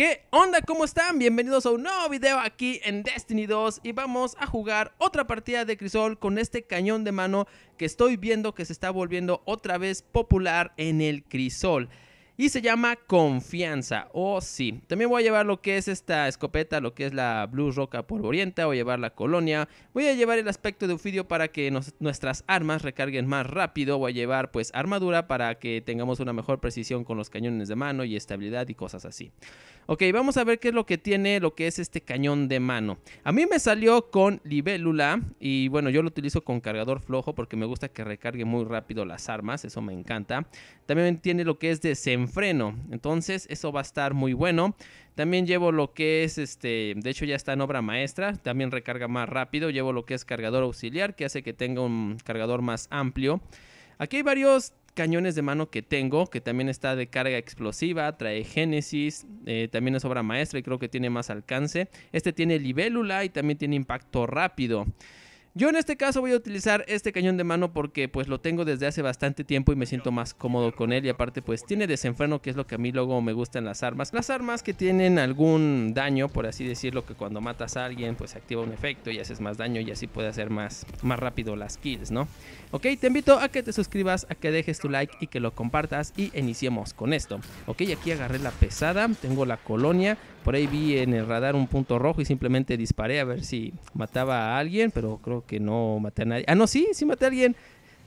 ¿Qué onda? ¿Cómo están? Bienvenidos a un nuevo video aquí en Destiny 2 y vamos a jugar otra partida de crisol con este cañón de mano que estoy viendo que se está volviendo otra vez popular en el crisol y se llama Confianza. Oh, sí. También voy a llevar lo que es esta escopeta, lo que es la Blue Roca Polvorienta. Voy a llevar la colonia. Voy a llevar el aspecto de Ufidio para que nuestras armas recarguen más rápido. Voy a llevar, pues, armadura para que tengamos una mejor precisión con los cañones de mano y estabilidad y cosas así. Ok, vamos a ver qué es lo que tiene lo que es este cañón de mano. A mí me salió con libélula y bueno, yo lo utilizo con cargador flojo porque me gusta que recargue muy rápido las armas. Eso me encanta. También tiene lo que es desenfrenamiento freno. Entonces, eso va a estar muy bueno. También llevo lo que es este, de hecho ya está en obra maestra, también recarga más rápido. Llevo lo que es cargador auxiliar, que hace que tenga un cargador más amplio. Aquí hay varios cañones de mano que tengo, que también está de carga explosiva, trae Génesis, eh, también es obra maestra y creo que tiene más alcance. Este tiene libélula y también tiene impacto rápido. Yo en este caso voy a utilizar este cañón de mano porque pues lo tengo desde hace bastante tiempo y me siento más cómodo con él y aparte pues tiene desenfreno que es lo que a mí luego me gustan las armas. Las armas que tienen algún daño, por así decirlo, que cuando matas a alguien pues activa un efecto y haces más daño y así puede hacer más, más rápido las kills, ¿no? Ok, te invito a que te suscribas, a que dejes tu like y que lo compartas y iniciemos con esto. Ok, aquí agarré la pesada, tengo la colonia, por ahí vi en el radar un punto rojo y simplemente disparé a ver si mataba a alguien, pero creo que no maté a nadie. Ah, no, sí, sí maté a alguien.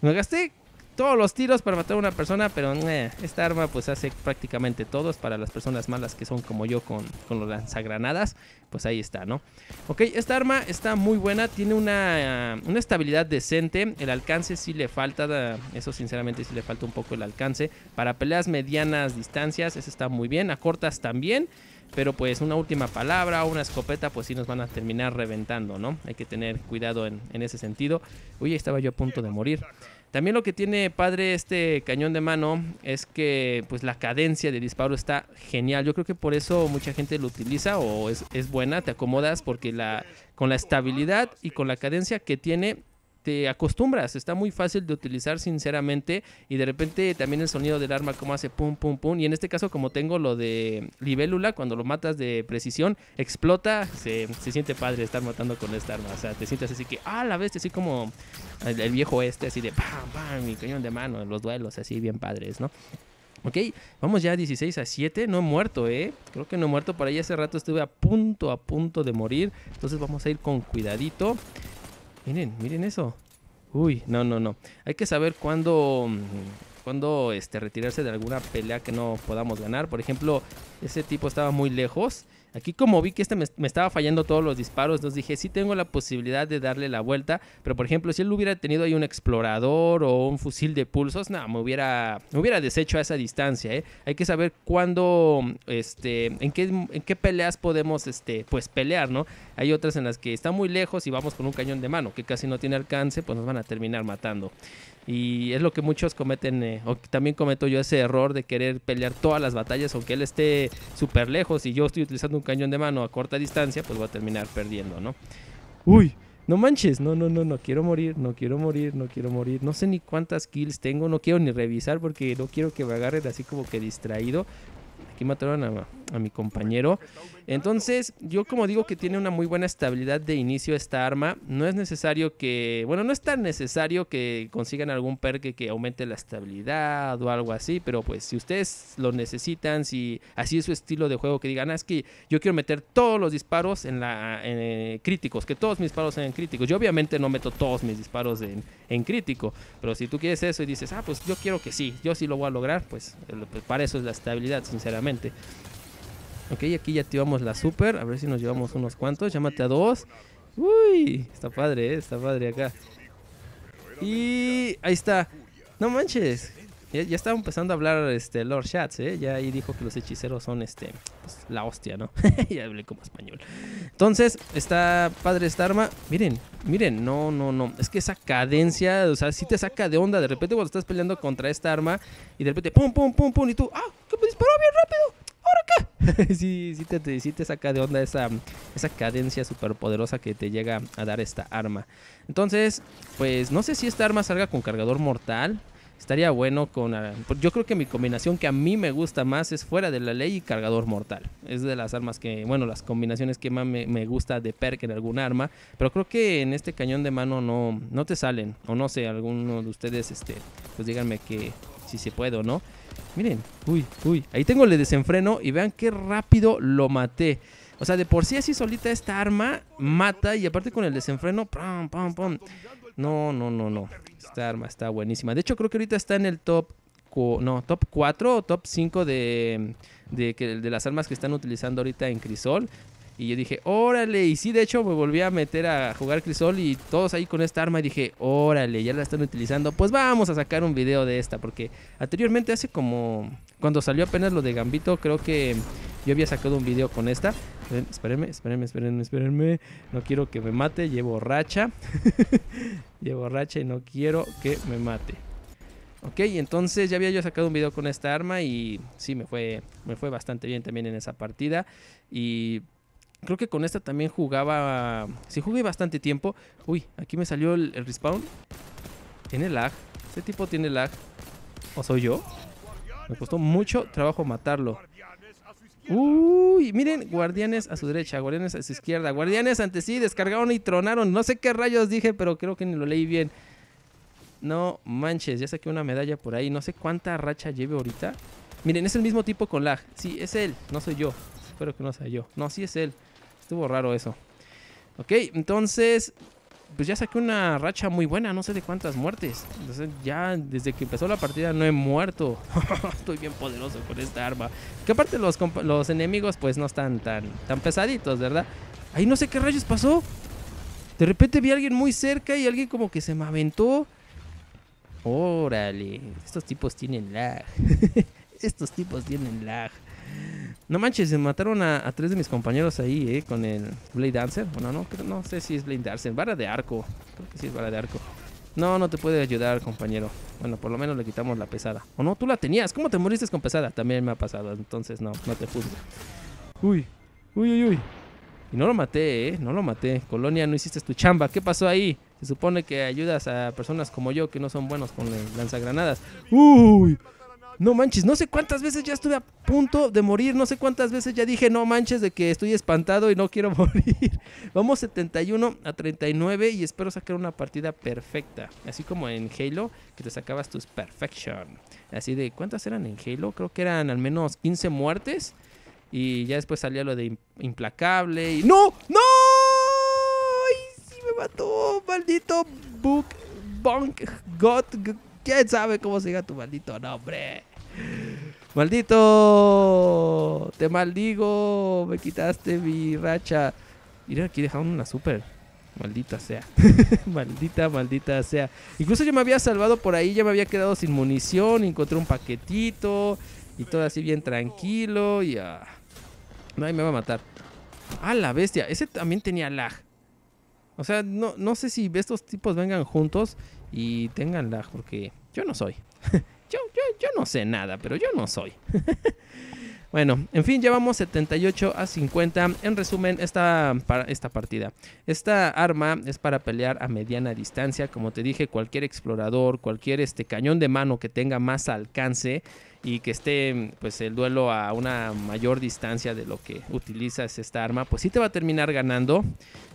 Me gasté todos los tiros para matar a una persona, pero eh, esta arma pues hace prácticamente todos para las personas malas que son como yo con, con, los lanzagranadas, pues ahí está, ¿no? Ok, esta arma está muy buena, tiene una, una estabilidad decente, el alcance sí le falta, eso sinceramente sí le falta un poco el alcance, para peleas medianas distancias, eso está muy bien, a cortas también. Pero pues una última palabra o una escopeta, pues sí nos van a terminar reventando, ¿no? Hay que tener cuidado en, ese sentido. Uy, estaba yo a punto de morir. También lo que tiene padre este cañón de mano es que pues la cadencia de disparo está genial. Yo creo que por eso mucha gente lo utiliza o es, buena, te acomodas porque la, con la estabilidad y con la cadencia que tiene te acostumbras, está muy fácil de utilizar sinceramente y de repente también el sonido del arma como hace pum pum pum y en este caso como tengo lo de libélula cuando lo matas de precisión explota, se, siente padre estar matando con esta arma, o sea, te sientes así que ah la bestia así como el, viejo este así de pam pam y cañón de mano los duelos así bien padres, ¿no? Ok, vamos ya a 16 a 7. No he muerto, ¿eh? Creo que no he muerto. Por ahí hace rato estuve a punto, a punto de morir. Entonces vamos a ir con cuidadito. Miren, miren eso. Uy, no, no, no. Hay que saber cuándo, mm, cuándo este, retirarse de alguna pelea que no podamos ganar. Por ejemplo, ese tipo estaba muy lejos Aquí como vi que este me, estaba fallando todos los disparos, nos dije, sí tengo la posibilidad de darle la vuelta, pero por ejemplo, si él hubiera tenido ahí un explorador o un fusil de pulsos, nada, me hubiera, hubiera deshecho a esa distancia, ¿eh? Hay que saber cuándo, este, en qué, en qué peleas podemos, este, pues pelear, ¿no? Hay otras en las que está muy lejos y vamos con un cañón de mano, que casi no tiene alcance, pues nos van a terminar matando. Y es lo que muchos cometen, eh, o también cometo yo ese error de querer pelear todas las batallas, aunque él esté súper lejos y yo estoy utilizando un cañón de mano a corta distancia, pues voy a terminar perdiendo, ¿no? Uy, no manches, no, no, no, no quiero morir, no quiero morir, no quiero morir. No sé ni cuántas kills tengo, no quiero ni revisar porque no quiero que me agarren así como que distraído aquí mataron a, mi compañero. Entonces, yo como digo que tiene una muy buena estabilidad de inicio esta arma, no es necesario que, bueno, no es tan necesario que consigan algún perk que aumente la estabilidad o algo así, pero pues si ustedes lo necesitan, si así es su estilo de juego, que digan, ah, es que yo quiero meter todos los disparos en la en, eh, críticos, que todos mis disparos sean críticos. Yo obviamente no meto todos mis disparos en, en crítico, pero si tú quieres eso y dices, ah, pues yo quiero que sí, yo sí lo voy a lograr, pues, eh, pues para eso es la estabilidad, sinceramente. Ok, aquí ya activamos la super. A ver si nos llevamos unos cuantos. Llámate a dos. Uy, está padre, eh, está padre acá. Y ahí está. No manches. Ya, estaba empezando a hablar este Lord Shats, ¿eh? Ya ahí dijo que los hechiceros son este pues, la hostia, ¿no? ya hablé como español. Entonces, está padre esta arma. Miren, miren, no, no, no. Es que esa cadencia, o sea, sí te saca de onda. De repente cuando estás peleando contra esta arma y de repente pum, pum, pum, pum. Y tú, ¡ah! qué me disparó bien rápido! ¿Ahora qué? sí, sí te, saca de onda esa, esa cadencia superpoderosa que te llega a dar esta arma. Entonces, pues no sé si esta arma salga con cargador mortal estaría bueno con... Ah, pues yo creo que mi combinación que a mí me gusta más es fuera de la ley y cargador mortal. Es de las armas que, bueno, las combinaciones que más me, gusta de perk en algún arma. Pero creo que en este cañón de mano no, no te salen. O no sé, alguno de ustedes, este, pues díganme que si se puede o no. Miren, uy, uy. Ahí tengo el desenfreno y vean qué rápido lo maté. O sea, de por sí así solita esta arma mata y aparte con el desenfreno, no, no, no, no. Esta arma está buenísima. De hecho, creo que ahorita está en el top no, top 4 o top 5 de, de, las armas que están utilizando ahorita en Crisol. Y yo dije, órale. Y sí, de hecho, me volví a meter a jugar Crisol y todos ahí con esta arma. Y dije, órale, ya la están utilizando. Pues vamos a sacar un video de esta. Porque anteriormente, hace como. Cuando salió apenas lo de Gambito, creo que yo había sacado un video con esta. Espérenme, espérenme, espérenme, espérenme. No quiero que me mate. Llevo racha. llevo racha y no quiero que me mate. Ok, entonces ya había yo sacado un video con esta arma y sí, me fue, me fue bastante bien también en esa partida. Y creo que con esta también jugaba. Si jugué bastante tiempo. Uy, aquí me salió el, respawn. Tiene lag. Este tipo tiene lag. ¿O soy yo? Me costó mucho trabajo matarlo. Uy, miren, guardianes a su derecha, guardianes a su izquierda, guardianes ante sí, descargaron y tronaron. No sé qué rayos dije, pero creo que ni lo leí bien. No manches, ya saqué una medalla por ahí. No sé cuánta racha lleve ahorita. Miren, es el mismo tipo con lag. Sí, es él, no soy yo. Espero que no sea yo. No, sí es él. Estuvo raro eso. Ok, entonces, pues ya saqué una racha muy buena, no sé de cuántas muertes. Entonces, ya desde que empezó la partida no he muerto. Estoy bien poderoso con esta arma. Que aparte los, los enemigos pues no están tan, tan pesaditos, ¿verdad? Ahí no sé qué rayos pasó. De repente vi a alguien muy cerca y alguien como que se me aventó. Órale, estos tipos tienen lag. estos tipos tienen lag. No manches, se mataron a, tres de mis compañeros ahí, ¿eh? Con el Blade Dancer. Bueno, no, no sé si es Blade Dancer. Vara de arco. Creo que sí es vara de arco. No, no te puede ayudar, compañero. Bueno, por lo menos le quitamos la pesada. O no, tú la tenías. ¿Cómo te moriste con pesada? También me ha pasado. Entonces, no, no te juzgo. Uy, uy, uy, uy. Y no lo maté, ¿eh? No lo maté. Colonia, no hiciste tu chamba. ¿Qué pasó ahí? Se supone que ayudas a personas como yo que no son buenos con lanzagranadas. Uy, no manches, no sé cuántas veces ya estuve a punto de morir, no sé cuántas veces ya dije, no manches, de que estoy espantado y no quiero morir. Vamos 71 a 39 y espero sacar una partida perfecta. Así como en Halo, que te sacabas tus perfection. Así de, ¿cuántas eran en Halo? Creo que eran al menos 15 muertes. Y ya después salía lo de implacable y... ¡No! ¡No! ¡Ay, sí me mató! ¡Maldito Book Bunk God! ¿Quién sabe cómo siga tu maldito nombre? Maldito, te maldigo, me quitaste mi racha. Mira, aquí dejaron una super. Maldita sea. maldita, maldita sea. Incluso yo me había salvado por ahí, ya me había quedado sin munición, encontré un paquetito y todo así bien tranquilo y... No, ahí me va a matar. Ah, la bestia. Ese también tenía lag. O sea, no, sé si estos tipos vengan juntos y tengan lag, porque yo no soy. yo, no sé nada, pero yo no soy. Bueno, en fin, llevamos 78 a 50. En resumen, esta, esta partida. Esta arma es para pelear a mediana distancia. Como te dije, cualquier explorador, cualquier este, cañón de mano que tenga más alcance y que esté pues el duelo a una mayor distancia de lo que utilizas esta arma, pues sí te va a terminar ganando.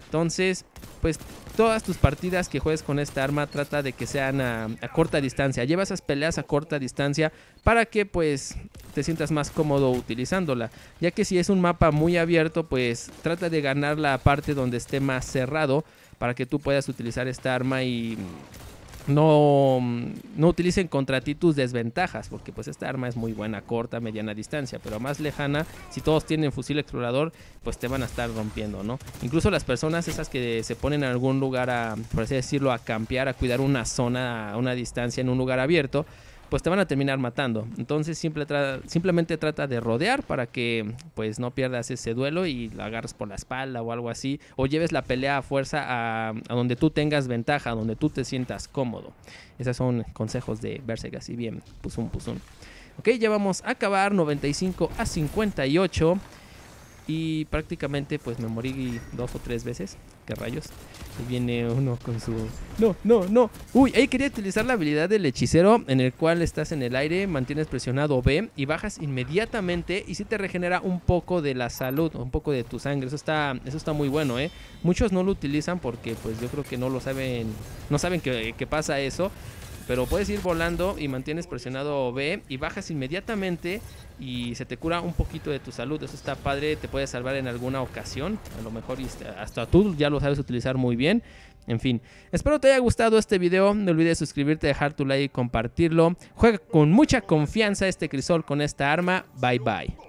Entonces, pues todas tus partidas que juegues con esta arma trata de que sean a, corta distancia. Lleva esas peleas a corta distancia para que pues te sientas más cómodo utilizándola. Ya que si es un mapa muy abierto pues trata de ganar la parte donde esté más cerrado para que tú puedas utilizar esta arma y no, mm, no utilicen contra ti tus desventajas, porque pues esta arma es muy buena, corta, mediana distancia, pero más lejana, si todos tienen fusil explorador, pues te van a estar rompiendo, ¿no? Incluso las personas esas que se ponen en algún lugar a, por así decirlo, a campear, a cuidar una zona, a una distancia en un lugar abierto, pues te van a terminar matando. Entonces simplemente trata de rodear para que pues no pierdas ese duelo y lo agarres por la espalda o algo así. O lleves la pelea a fuerza a, donde tú tengas ventaja, a donde tú te sientas cómodo. Esos son consejos de Berserk, así bien, pusum, Ok, ya vamos a acabar 95 a 58 y prácticamente pues me morí dos o tres veces. ¿Qué rayos? Y viene uno con su... No, no, no. Uy, ahí quería utilizar la habilidad del hechicero en el cual estás en el aire, mantienes presionado B y bajas inmediatamente y sí te regenera un poco de la salud, un poco de tu sangre. Eso está, eso está muy bueno, ¿eh? Muchos no lo utilizan porque pues yo creo que no lo saben, no saben que pasa eso. Pero puedes ir volando y mantienes presionado B y bajas inmediatamente y se te cura un poquito de tu salud. Eso está padre, te puede salvar en alguna ocasión. A lo mejor hasta tú ya lo sabes utilizar muy bien. En fin, espero te haya gustado este video. No olvides suscribirte, dejar tu like y compartirlo. Juega con mucha confianza este crisol con esta arma. Bye bye.